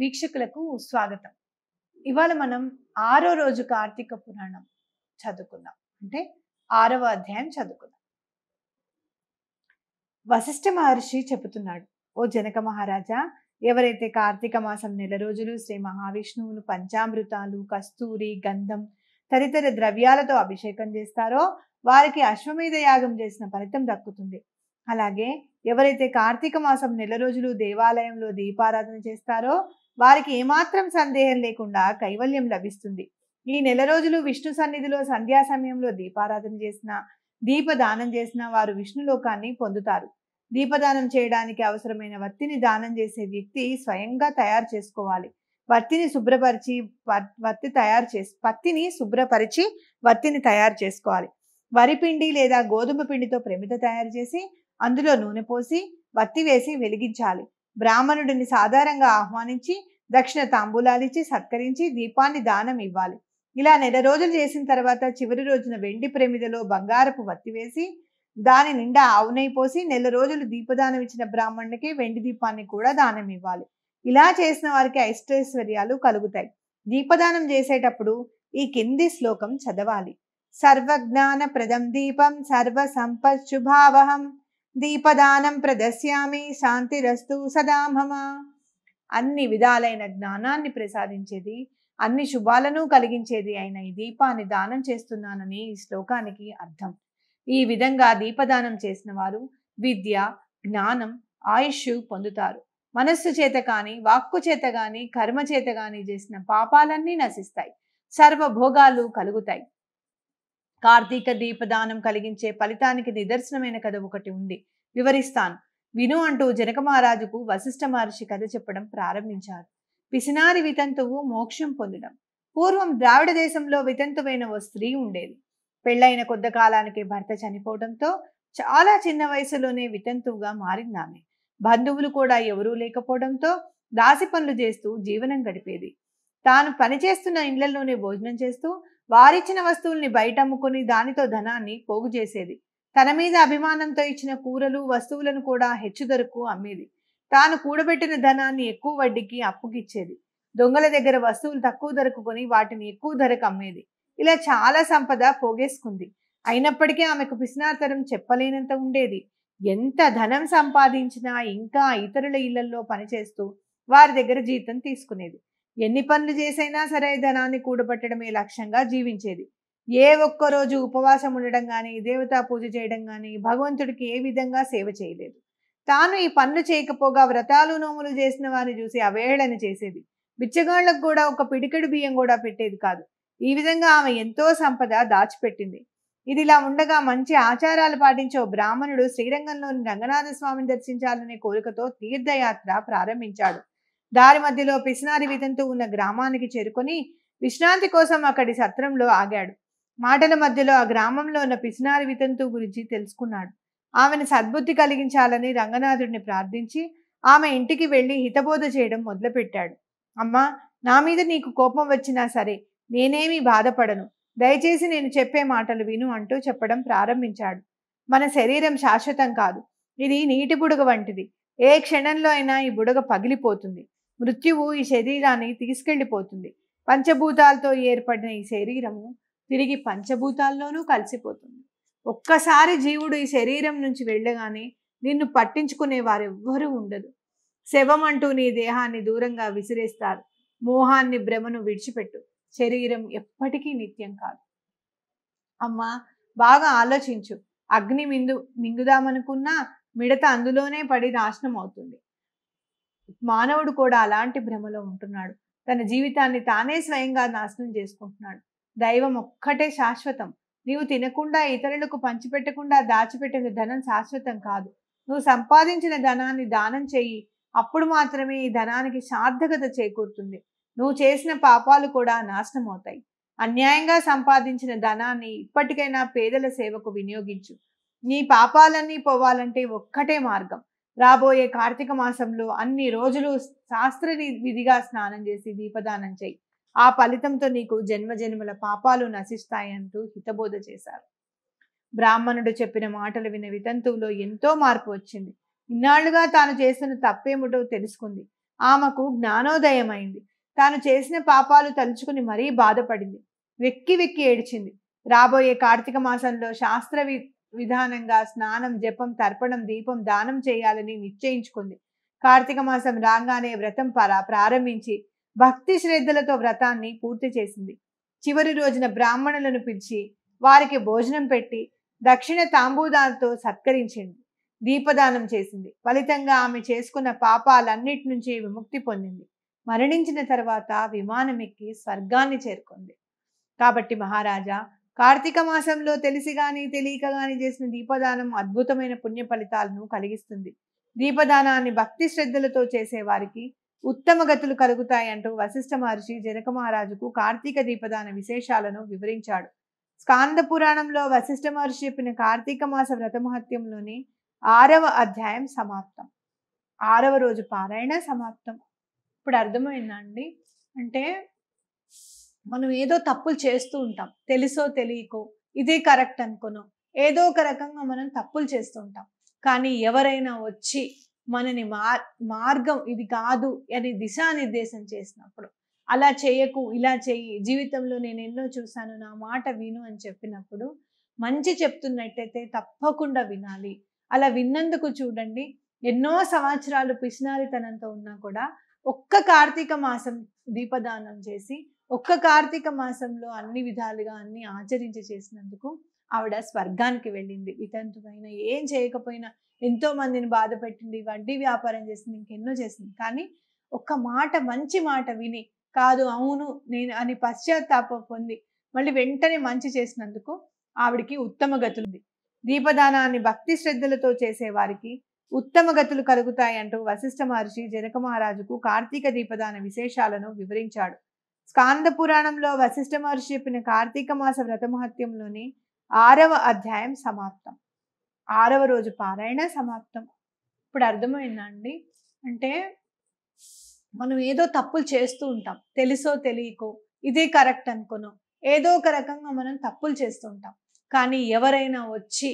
వీక్షకులకు స్వాగతం ఇవాళ మనం ఆరో రోజు కార్తీక పురాణం చదువుకుందాం అంటే ఆరవ అధ్యాయం చదువుకుందాం వశిష్ఠ మహర్షి చెబుతున్నాడు ఓ జనక మహారాజా ఎవరైతే కార్తీక మాసం నెల రోజులు శ్రీ మహావిష్ణువును పంచామృతాలు కస్తూరి గంధం తదితర ద్రవ్యాలతో అభిషేకం చేస్తారో వారికి అశ్వమేధ యాగం చేసిన ఫలితం దక్కుతుంది అలాగే ఎవరైతే కార్తీక మాసం నెల రోజులు దేవాలయంలో దీపారాధన చేస్తారో వారికి ఏమాత్రం సందేహం లేకుండా కైవల్యం లభిస్తుంది ఈ నెల రోజులు విష్ణు సన్నిధిలో సంధ్యా సమయంలో దీపారాధన చేసిన దీపదానం చేసిన వారు విష్ణులోకాన్ని పొందుతారు దీపదానం చేయడానికి అవసరమైన వత్తిని దానం చేసే వ్యక్తి స్వయంగా తయారు చేసుకోవాలి వత్తిని శుభ్రపరిచి వత్తి తయారు చేసి పత్తిని శుభ్రపరిచి వత్తిని తయారు చేసుకోవాలి వరి పిండి లేదా గోధుమ పిండితో ప్రమిత తయారు చేసి అందులో నూనె పోసి వత్తి వేసి వెలిగించాలి బ్రాహ్మణుడిని సాధారణంగా ఆహ్వానించి దక్షిణ తాంబూలాలిచ్చి సత్కరించి దీపాన్ని దానం ఇవ్వాలి ఇలా నెల రోజులు చేసిన తర్వాత చివరి రోజున వెండి ప్రేమిదలో బంగారపు వత్తి వేసి దాని నిండా ఆవునై పోసి నెల రోజులు దీపదానం ఇచ్చిన బ్రాహ్మణుడికి వెండి దీపాన్ని కూడా దానం ఇవ్వాలి ఇలా చేసిన వారికి ఐశ్వర్యాలు కలుగుతాయి దీపదానం చేసేటప్పుడు ఈ కింది శ్లోకం చదవాలి సర్వజ్ఞాన ప్రదం దీపం సర్వ సంపత్ శుభావహం దీపదానం ప్రదశ్యామి శాంతిరస్తు సదా మమ అన్ని విధాలైన జ్ఞానాన్ని ప్రసాదించేది అన్ని శుభాలను కలిగించేది అయిన ఈ దీపాన్ని దానం చేస్తున్నానని ఈ శ్లోకానికి అర్థం ఈ విధంగా దీపదానం చేసిన వారు విద్య జ్ఞానం ఆయుష్ పొందుతారు మనస్సు చేత కానీ వాక్కు చేత కానీ కర్మ చేత కానీ చేసిన పాపాలన్నీ నశిస్తాయి సర్వభోగాలు కలుగుతాయి కార్తీక దీపదానం కలిగించే ఫలితానికి నిదర్శనమైన కథ ఒకటి ఉంది వివరిస్తాను విను అంటూ జనక మహారాజుకు వశిష్ఠ మహర్షి కథ చెప్పడం ప్రారంభించారు పిసినారి వితంతువు మోక్షం పొందడం పూర్వం ద్రావిడ దేశంలో వితంతువైన ఓ స్త్రీ ఉండేది పెళ్ళైన కొద్ది కాలానికి భర్త చనిపోవడంతో చాలా చిన్న వయసులోనే వితంతువుగా మారిందామె బంధువులు కూడా ఎవరూ లేకపోవడంతో దాసి పనులు చేస్తూ జీవనం గడిపేది తాను పనిచేస్తున్న ఇండ్లలోనే భోజనం చేస్తూ వారిచ్చిన వస్తువుల్ని బయట అమ్ముకుని దానితో ధనాన్ని పోగు చేసేది తన మీద అభిమానంతో ఇచ్చిన కూరలు వస్తువులను కూడా హెచ్చు ధరకు అమ్మేది తాను కూడబెట్టిన ధనాన్ని ఎక్కువ వడ్డీకి అప్పుకిచ్చేది దొంగల దగ్గర వస్తువులు తక్కువ ధరకు కొని వాటిని ఎక్కువ ధరకు అమ్మేది ఇలా చాలా సంపద పోగేసుకుంది అయినప్పటికీ ఆమెకు పిసినాతరం చెప్పలేనంత ఉండేది ఎంత ధనం సంపాదించినా ఇంకా ఇతరుల ఇళ్లలో పనిచేస్తూ వారి దగ్గర జీతం తీసుకునేది ఎన్ని పనులు చేసైనా సరే ధనాన్ని కూడబట్టడమే లక్ష్యంగా జీవించేది ఏ ఒక్కరోజు ఉపవాసం ఉండడం కానీ దేవతా పూజ చేయడం కానీ భగవంతుడికి ఏ విధంగా సేవ చేయలేదు తాను ఈ పనులు చేయకపోగా వ్రతాలు నోములు చేసిన వారిని చూసి అవేళని చేసేది బిచ్చగాళ్లకు కూడా ఒక పిడికెడు బియ్యం కూడా పెట్టేది కాదు ఈ విధంగా ఆమె ఎంతో సంపద దాచిపెట్టింది ఇదిలా ఉండగా మంచి ఆచారాలు పాటించే బ్రాహ్మణుడు శ్రీరంగంలోని రంగనాథ స్వామిని దర్శించాలనే కోరికతో తీర్థయాత్ర ప్రారంభించాడు దారి మధ్యలో పిసినారి విధంతో ఉన్న గ్రామానికి చేరుకొని విశ్రాంతి కోసం అక్కడి సత్రంలో ఆగాడు మాటల మధ్యలో ఆ గ్రామంలో ఉన్న పిసినారి వితంతు గురించి తెలుసుకున్నాడు ఆమెను సద్బుద్ధి కలిగించాలని రంగనాథుడిని ప్రార్థించి ఆమె ఇంటికి వెళ్ళి హితబోధ చేయడం మొదలుపెట్టాడు అమ్మా నా మీద నీకు కోపం వచ్చినా సరే నేనేమీ బాధపడను దయచేసి నేను చెప్పే మాటలు విను అంటూ చెప్పడం ప్రారంభించాడు మన శరీరం శాశ్వతం కాదు ఇది నీటి బుడగ వంటిది ఏ క్షణంలో అయినా ఈ బుడగ పగిలిపోతుంది మృత్యువు ఈ శరీరాన్ని తీసుకెళ్ళిపోతుంది పంచభూతాలతో ఏర్పడిన ఈ శరీరము తిరిగి పంచభూతాల్లోనూ కలిసిపోతుంది ఒక్కసారి జీవుడు ఈ శరీరం నుంచి వెళ్ళగానే నిన్ను పట్టించుకునే వారెవ్వరూ ఉండదు శవం అంటూ నీ దేహాన్ని దూరంగా విసిరేస్తారు మోహాన్ని భ్రమను విడిచిపెట్టు శరీరం ఎప్పటికీ నిత్యం కాదు అమ్మా బాగా ఆలోచించు అగ్ని మిందు మింగుదామనుకున్నా మిడత అందులోనే పడి నాశనం అవుతుంది మానవుడు కూడా అలాంటి భ్రమలో ఉంటున్నాడు తన జీవితాన్ని తానే స్వయంగా నాశనం చేసుకుంటున్నాడు దైవం ఒక్కటే శాశ్వతం నీవు తినకుండా ఇతరులకు పంచిపెట్టకుండా దాచిపెట్టిన ధనం శాశ్వతం కాదు నువ్వు సంపాదించిన ధనాన్ని దానం చేయి అప్పుడు మాత్రమే ఈ ధనానికి సార్థకత చేకూరుతుంది నువ్వు చేసిన పాపాలు కూడా నాశనం అవుతాయి అన్యాయంగా సంపాదించిన ధనాన్ని ఇప్పటికైనా పేదల సేవకు వినియోగించు నీ పాపాలన్నీ పోవాలంటే ఒక్కటే మార్గం రాబోయే కార్తీక మాసంలో అన్ని రోజులు శాస్త్ర విధిగా స్నానం చేసి దీపదానం చేయి ఆ ఫలితంతో నీకు జన్మజన్మల పాపాలు నశిస్తాయంటూ హితబోధ చేశారు బ్రాహ్మణుడు చెప్పిన మాటలు విన వితంతువులో ఎంతో మార్పు వచ్చింది ఇన్నాళ్లుగా తాను చేసిన తప్పేమిటో తెలుసుకుంది ఆమెకు జ్ఞానోదయమైంది తాను చేసిన పాపాలు తలుచుకుని మరీ బాధపడింది వెక్కి వెక్కి ఏడ్చింది రాబోయే కార్తీక మాసంలో శాస్త్ర విధానంగా స్నానం జపం తర్పణం దీపం దానం చేయాలని నిశ్చయించుకుంది కార్తీక మాసం రాగానే వ్రతం పరా ప్రారంభించి భక్తి శ్రద్ధలతో వ్రతాన్ని పూర్తి చేసింది చివరి రోజున బ్రాహ్మణులను పిలిచి వారికి భోజనం పెట్టి దక్షిణ తాంబూదాలతో సత్కరించింది దీపదానం చేసింది ఫలితంగా ఆమె చేసుకున్న పాపాలన్నిటి నుంచి విముక్తి పొందింది మరణించిన తర్వాత విమానం ఎక్కి స్వర్గాన్ని చేరుకుంది కాబట్టి మహారాజా కార్తీక మాసంలో తెలిసి కానీ తెలియక కానీ చేసిన దీపదానం అద్భుతమైన పుణ్య ఫలితాలను కలిగిస్తుంది దీపదానాన్ని భక్తి శ్రద్ధలతో చేసేవారికి ఉత్తమ గతులు కలుగుతాయి అంటూ వశిష్ఠ మహర్షి జనక మహారాజుకు కార్తీక దీపదాన విశేషాలను వివరించాడు స్కాంద పురాణంలో వశిష్ఠ మహర్షి చెప్పిన కార్తీక మాస వ్రతమహత్యంలోని ఆరవ అధ్యాయం సమాప్తం ఆరవ రోజు పారాయణ సమాప్తం ఇప్పుడు అర్థమైందండి అంటే మనం ఏదో తప్పులు చేస్తూ ఉంటాం తెలుసో తెలియకో ఇదే కరెక్ట్ అనుకునో ఏదో ఒక రకంగా మనం తప్పులు చేస్తూ ఉంటాం కానీ ఎవరైనా వచ్చి మనని మార్ మార్గం ఇది కాదు అని దిశానిర్దేశం చేసినప్పుడు అలా చేయకు ఇలా చెయ్యి జీవితంలో నేను ఎన్నో చూశాను నా మాట విను అని చెప్పినప్పుడు మంచి చెప్తున్నట్టయితే తప్పకుండా వినాలి అలా విన్నందుకు చూడండి ఎన్నో సంవత్సరాలు పిసినారితనంతో ఉన్నా కూడా ఒక్క కార్తీక మాసం దీపదానం చేసి ఒక్క కార్తీక మాసంలో అన్ని విధాలుగా అన్ని ఆచరించి చేసినందుకు ఆవిడ స్వర్గానికి వెళ్ళింది వితంతువైన ఏం చేయకపోయినా ఎంతో మందిని బాధ పెట్టింది వడ్డీ వ్యాపారం చేసింది ఇంకెన్నో చేసింది కానీ ఒక్క మాట మంచి మాట విని కాదు అవును నేను అని పశ్చాత్తాప పొంది మళ్ళీ వెంటనే మంచి చేసినందుకు ఆవిడికి ఉత్తమ గతులుంది దీపదానాన్ని భక్తి శ్రద్ధలతో చేసేవారికి ఉత్తమ గతులు కలుగుతాయంటూ వశిష్ఠ మహర్షి జనక మహారాజుకు కార్తీక దీపదాన విశేషాలను వివరించాడు స్కాంద పురాణంలో వశిష్ఠ మహర్షి చెప్పిన కార్తీక మాస వ్రతమహత్యంలోని ఆరవ అధ్యాయం సమాప్తం ఆరవ రోజు పారాయణ సమాప్తం ఇప్పుడు అర్థమైందండి అంటే మనం ఏదో తప్పులు చేస్తూ ఉంటాం తెలుసో తెలియకో ఇదే కరెక్ట్ అనుకునో ఏదో ఒక రకంగా మనం తప్పులు చేస్తూ ఉంటాం కానీ ఎవరైనా వచ్చి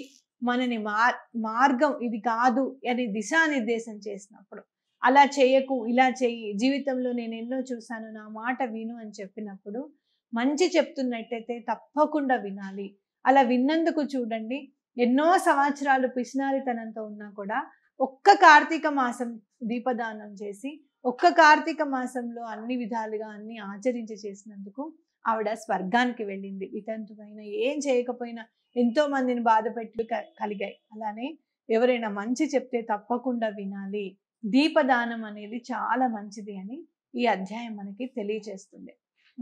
మనని మార్ మార్గం ఇది కాదు అని దిశానిర్దేశం చేసినప్పుడు అలా చేయకు ఇలా చేయి జీవితంలో నేను ఎన్నో చూశాను నా మాట విను అని చెప్పినప్పుడు మంచి చెప్తున్నట్టయితే తప్పకుండా వినాలి అలా విన్నందుకు చూడండి ఎన్నో సంవత్సరాలు పిసినారితనంతో ఉన్నా కూడా ఒక్క కార్తీక మాసం దీపదానం చేసి ఒక్క కార్తీక మాసంలో అన్ని విధాలుగా అన్ని ఆచరించి చేసినందుకు ఆవిడ స్వర్గానికి వెళ్ళింది వితంతువైన ఏం చేయకపోయినా ఎంతో మందిని బాధపెట్టి కలిగాయి అలానే ఎవరైనా మంచి చెప్తే తప్పకుండా వినాలి దీపదానం అనేది చాలా మంచిది అని ఈ అధ్యాయం మనకి తెలియజేస్తుంది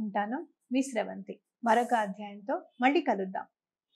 ఉంటాను మీ శ్రవంతి మరొక అధ్యాయంతో మళ్ళీ కలుద్దాం